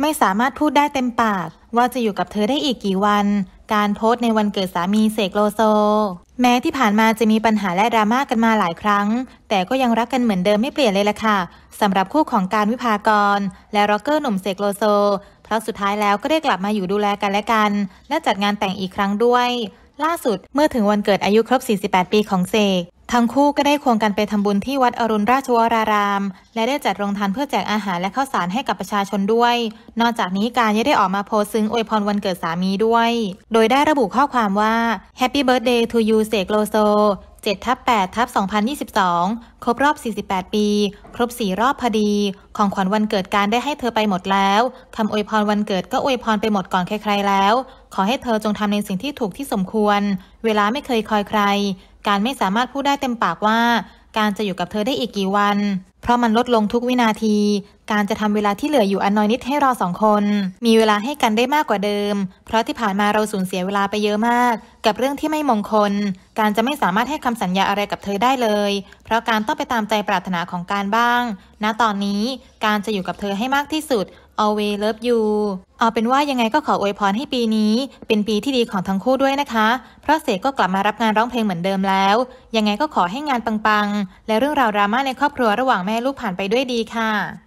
ไม่สามารถพูดได้เต็มปาก ว่าจะอยู่กับเธอได้อีกกี่วัน การโพสต์ในวันเกิดสามีเสกโลโซ แม้ที่ผ่านมาจะมีปัญหาและดราม่ากกันมาหลายครั้ง แต่ก็ยังรักกันเหมือนเดิมไม่เปลี่ยนเลยล่ะค่ะสำหรับคู่ของการวิภากรและร็อกเกอร์หนุ่มเสกโลโซเพราะสุดท้ายแล้วก็ได้กลับมาอยู่ดูแลกันและกัน และจัดงานแต่งอีกครั้งด้วยล่าสุดเมื่อถึงวันเกิดอายุครบ 48 ปีของเซกทั้งคู่ก็ได้ควงกันไปทำบุญที่วัดอรุณราชวราราม และได้จัดโรงทานเพื่อแจกอาหารและข้าวสารให้กับประชาชนด้วย นอกจากนี้การยังได้ออกมาโพสซึ้งอวยพรวันเกิดสามีด้วย โดยได้ระบุข้อความว่า Happy Birthday to you เซกโลโซ7ทับ8ทับ2022 ครบรอบ 48 ปี ครบ4รอบพอดี ของขวัญวันเกิดการได้ให้เธอไปหมดแล้วคำอวยพรวันเกิดก็อวยพรไปหมดก่อนใครๆแล้ว ขอให้เธอจงทำในสิ่งที่ถูกที่สมควร เวลาไม่เคยคอยใคร การไม่สามารถพูดได้เต็มปากว่า การจะอยู่กับเธอได้อีกกี่วัน เพราะมันลดลงทุกวินาทีการจะทำเวลาที่เหลืออยู่อันน้อยนิดให้เราสองคน มีเวลาให้กันได้มากกว่าเดิม เพราะที่ผ่านมาเราสูญเสียเวลาไปเยอะมาก กับเรื่องที่ไม่มงคล การจะไม่สามารถให้คำสัญญาอะไรกับเธอได้เลย เพราะการต้องไปตามใจปรารถนาของการบ้าง ณตอนนี้การจะอยู่กับเธอให้มากที่สุด always love you เอาเป็นว่ายังไงก็ขออวยพรให้ปีนี้ เป็นปีที่ดีของทั้งคู่ด้วยนะคะเพราะเสกก็กลับมารับงานร้องเพลงเหมือนเดิมแล้ว ยังไงก็ขอให้งานปังๆ และเรื่องราวดราม่าในครอบครัวระหว่างแม่ลูกผ่านไปด้วยดีค่ะ